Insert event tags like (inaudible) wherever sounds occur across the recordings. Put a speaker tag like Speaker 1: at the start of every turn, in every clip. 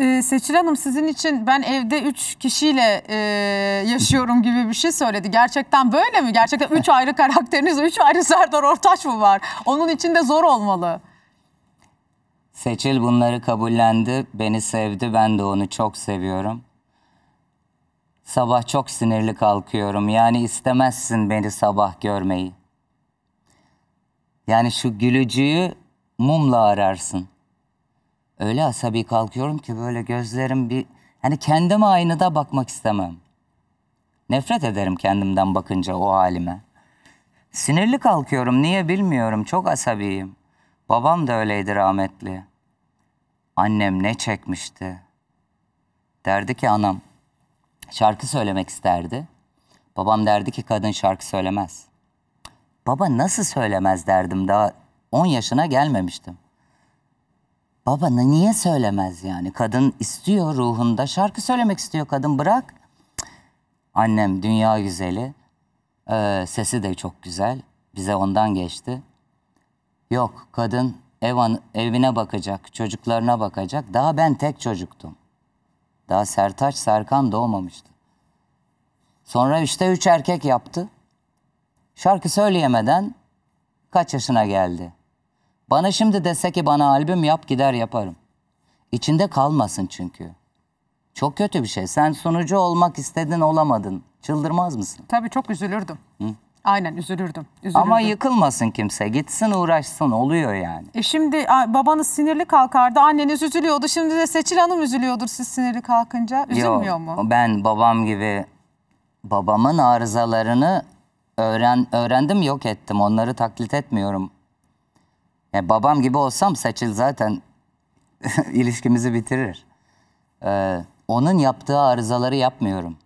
Speaker 1: e, Seçil Hanım sizin için ben evde üç kişiyle e, yaşıyorum gibi bir şey söyledi. Gerçekten böyle mi? Gerçekten üç ayrı karakteriniz, üç ayrı Serdar Ortaç mı var? Onun için de zor olmalı.
Speaker 2: Seçil bunları kabullendi, beni sevdi, ben de onu çok seviyorum. Sabah çok sinirli kalkıyorum. Yani istemezsin beni sabah görmeyi. Yani şu gülücüyü mumla ararsın öyle asabi kalkıyorum ki böyle gözlerim bir... Hani kendime aynada bakmak istemem. Nefret ederim kendimden bakınca o halime. Sinirli kalkıyorum niye bilmiyorum çok asabiyim. Babam da öyleydi rahmetli. Annem ne çekmişti. Derdi ki anam şarkı söylemek isterdi. Babam derdi ki kadın şarkı söylemez. Baba nasıl söylemez derdim daha 10 yaşına gelmemiştim babana niye söylemez yani? Kadın istiyor ruhunda şarkı söylemek istiyor kadın bırak. Annem dünya güzeli. Ee, sesi de çok güzel. Bize ondan geçti. Yok kadın ev an, evine bakacak, çocuklarına bakacak. Daha ben tek çocuktum. Daha Sertaç Serkan doğmamıştı. Sonra işte üç erkek yaptı. Şarkı söyleyemeden kaç yaşına geldi? Bana şimdi dese ki bana albüm yap gider yaparım. İçinde kalmasın çünkü. Çok kötü bir şey. Sen sunucu olmak istedin olamadın. Çıldırmaz
Speaker 1: mısın? Tabii çok üzülürdüm. Hı? Aynen üzülürdüm. üzülürdüm. Ama
Speaker 2: yıkılmasın kimse. Gitsin uğraşsın oluyor yani.
Speaker 1: E şimdi babanız sinirli kalkardı. Anneniz üzülüyordu. Şimdi de Seçil Hanım üzülüyordur siz sinirli kalkınca. Üzülmüyor Yo, mu?
Speaker 2: Ben babam gibi babamın arızalarını öğren, öğrendim yok ettim. Onları taklit etmiyorum. Yani babam gibi olsam Seçil zaten (laughs) ilişkimizi bitirir. Ee, onun yaptığı arızaları yapmıyorum.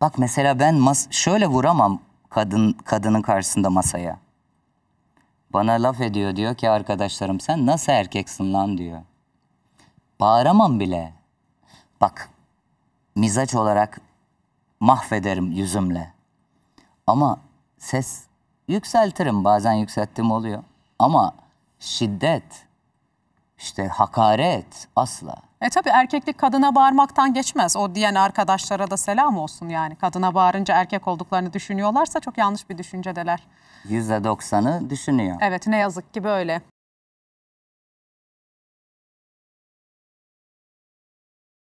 Speaker 2: Bak mesela ben mas şöyle vuramam kadın kadının karşısında masaya. Bana laf ediyor diyor ki arkadaşlarım sen nasıl erkeksin lan diyor. Bağıramam bile. Bak mizaç olarak mahvederim yüzümle. Ama ses yükseltirim bazen yükselttiğim oluyor. Ama şiddet, işte hakaret asla.
Speaker 1: E tabii erkeklik kadına bağırmaktan geçmez. O diyen arkadaşlara da selam olsun yani. Kadına bağırınca erkek olduklarını düşünüyorlarsa çok yanlış bir düşüncedeler.
Speaker 2: %90'ı düşünüyor.
Speaker 1: Evet ne yazık ki böyle.